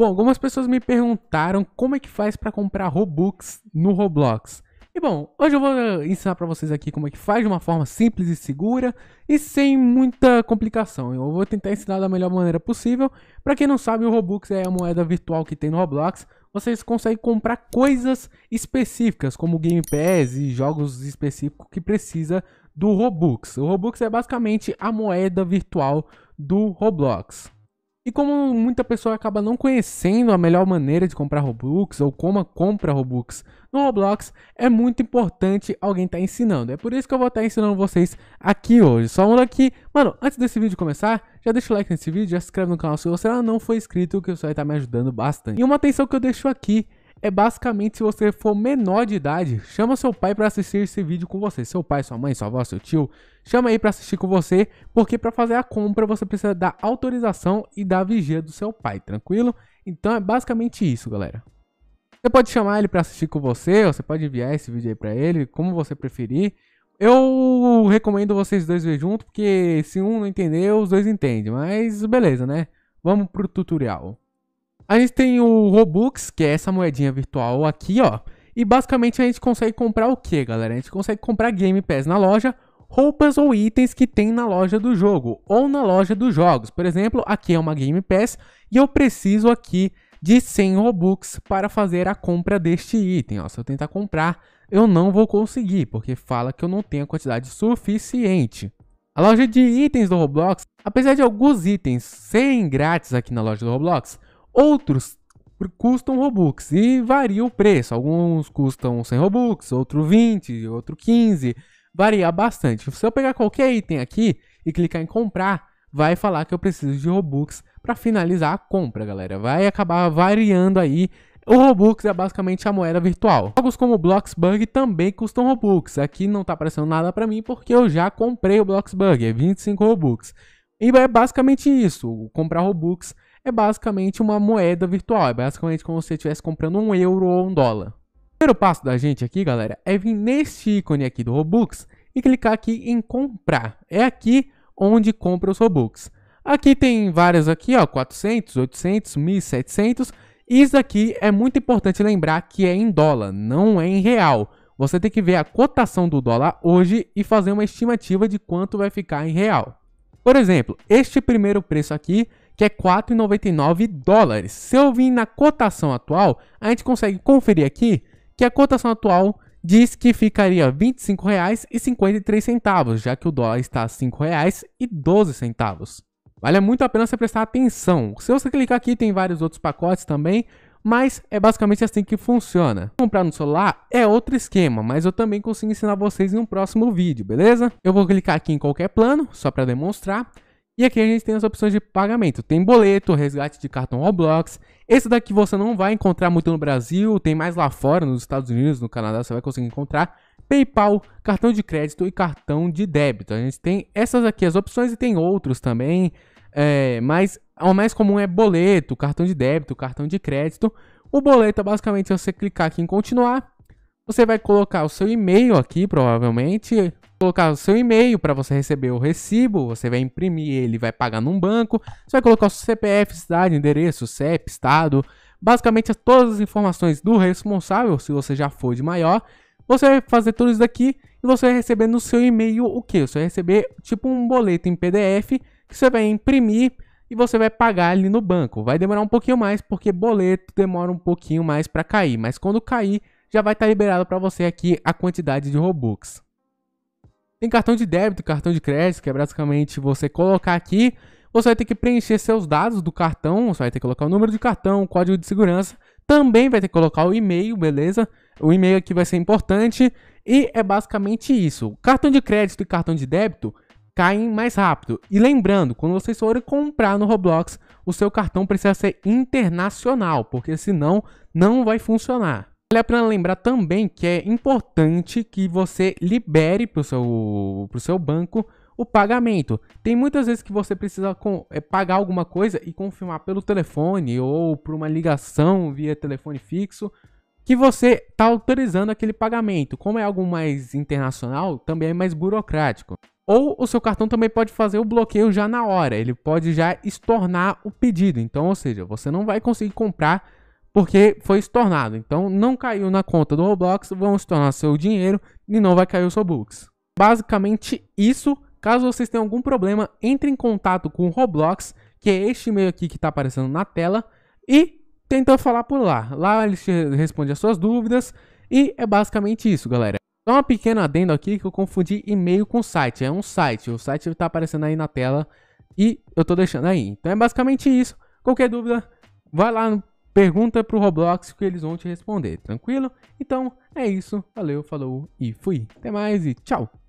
Bom, algumas pessoas me perguntaram como é que faz para comprar Robux no Roblox. E bom, hoje eu vou ensinar para vocês aqui como é que faz de uma forma simples e segura e sem muita complicação. Eu vou tentar ensinar da melhor maneira possível. Para quem não sabe, o Robux é a moeda virtual que tem no Roblox. Vocês conseguem comprar coisas específicas, como Game Pass e jogos específicos que precisa do Robux. O Robux é basicamente a moeda virtual do Roblox. E como muita pessoa acaba não conhecendo a melhor maneira de comprar Robux ou como compra Robux no Roblox, é muito importante alguém estar tá ensinando. É por isso que eu vou estar tá ensinando vocês aqui hoje. Só um aqui. Mano, antes desse vídeo começar, já deixa o like nesse vídeo, já se inscreve no canal se você não for inscrito, que isso seu estar tá me ajudando bastante. E uma atenção que eu deixo aqui é basicamente se você for menor de idade, chama seu pai para assistir esse vídeo com você. Seu pai, sua mãe, sua avó, seu tio, chama aí para assistir com você, porque para fazer a compra você precisa da autorização e da vigia do seu pai, tranquilo? Então é basicamente isso, galera. Você pode chamar ele para assistir com você, ou você pode enviar esse vídeo aí para ele, como você preferir. Eu recomendo vocês dois ver junto, porque se um não entender, os dois entendem. Mas beleza, né? Vamos pro tutorial. A gente tem o Robux, que é essa moedinha virtual aqui, ó. E basicamente a gente consegue comprar o que, galera? A gente consegue comprar Game Pass na loja, roupas ou itens que tem na loja do jogo ou na loja dos jogos. Por exemplo, aqui é uma Game Pass e eu preciso aqui de 100 Robux para fazer a compra deste item. Ó, se eu tentar comprar, eu não vou conseguir, porque fala que eu não tenho a quantidade suficiente. A loja de itens do Roblox, apesar de alguns itens serem grátis aqui na loja do Roblox, Outros custam Robux e varia o preço. Alguns custam 100 Robux, outro 20, outro 15. Varia bastante. Se eu pegar qualquer item aqui e clicar em comprar, vai falar que eu preciso de Robux para finalizar a compra, galera. Vai acabar variando aí. O Robux é basicamente a moeda virtual. Jogos como Bloxburg também custam Robux. Aqui não tá aparecendo nada para mim porque eu já comprei o Bloxburg, é 25 Robux. E é basicamente isso, comprar Robux é basicamente uma moeda virtual. É basicamente como se você estivesse comprando um euro ou um dólar. O primeiro passo da gente aqui, galera, é vir neste ícone aqui do Robux e clicar aqui em comprar. É aqui onde compra os Robux. Aqui tem várias aqui, ó, 400, 800, 1700. Isso aqui é muito importante lembrar que é em dólar, não é em real. Você tem que ver a cotação do dólar hoje e fazer uma estimativa de quanto vai ficar em real. Por exemplo, este primeiro preço aqui que é 4,99 dólares. Se eu vir na cotação atual, a gente consegue conferir aqui que a cotação atual diz que ficaria R$ 25,53, já que o dólar está a R$ 5,12. Vale muito a pena você prestar atenção. Se você clicar aqui, tem vários outros pacotes também, mas é basicamente assim que funciona. Comprar no celular é outro esquema, mas eu também consigo ensinar vocês em um próximo vídeo, beleza? Eu vou clicar aqui em qualquer plano, só para demonstrar. E aqui a gente tem as opções de pagamento. Tem boleto, resgate de cartão Roblox. Esse daqui você não vai encontrar muito no Brasil, tem mais lá fora, nos Estados Unidos, no Canadá, você vai conseguir encontrar. PayPal, cartão de crédito e cartão de débito. A gente tem essas aqui as opções e tem outros também, é, mas o mais comum é boleto, cartão de débito, cartão de crédito. O boleto é basicamente se você clicar aqui em continuar, você vai colocar o seu e-mail aqui, provavelmente, colocar o seu e-mail para você receber o recibo, você vai imprimir ele, vai pagar num banco, você vai colocar o seu CPF, cidade, endereço, CEP, estado, basicamente é todas as informações do responsável, se você já for de maior, você vai fazer tudo isso daqui e você vai receber no seu e-mail o que? Você vai receber tipo um boleto em PDF que você vai imprimir e você vai pagar ali no banco. Vai demorar um pouquinho mais porque boleto demora um pouquinho mais para cair, mas quando cair já vai estar tá liberado para você aqui a quantidade de Robux. Tem cartão de débito, cartão de crédito, que é basicamente você colocar aqui, você vai ter que preencher seus dados do cartão, você vai ter que colocar o número de cartão, o código de segurança, também vai ter que colocar o e-mail, beleza? O e-mail aqui vai ser importante e é basicamente isso. Cartão de crédito e cartão de débito caem mais rápido. E lembrando, quando vocês forem comprar no Roblox, o seu cartão precisa ser internacional, porque senão não vai funcionar. Vale a pena lembrar também que é importante que você libere para o seu, pro seu banco o pagamento. Tem muitas vezes que você precisa com, é, pagar alguma coisa e confirmar pelo telefone ou por uma ligação via telefone fixo que você está autorizando aquele pagamento. Como é algo mais internacional, também é mais burocrático. Ou o seu cartão também pode fazer o bloqueio já na hora, ele pode já estornar o pedido. Então, ou seja, você não vai conseguir comprar porque foi estornado. Então não caiu na conta do Roblox, vão estornar seu dinheiro e não vai cair o seu Robux. Basicamente isso. Caso vocês tenham algum problema, entre em contato com o Roblox, que é este e-mail aqui que está aparecendo na tela, e tenta falar por lá. Lá eles respondem as suas dúvidas e é basicamente isso, galera. Só uma pequena adendo aqui que eu confundi e-mail com site. É um site, o site está aparecendo aí na tela e eu estou deixando aí. Então é basicamente isso. Qualquer dúvida, vai lá no Pergunta pro Roblox que eles vão te responder, tranquilo? Então é isso, valeu, falou e fui. Até mais e tchau!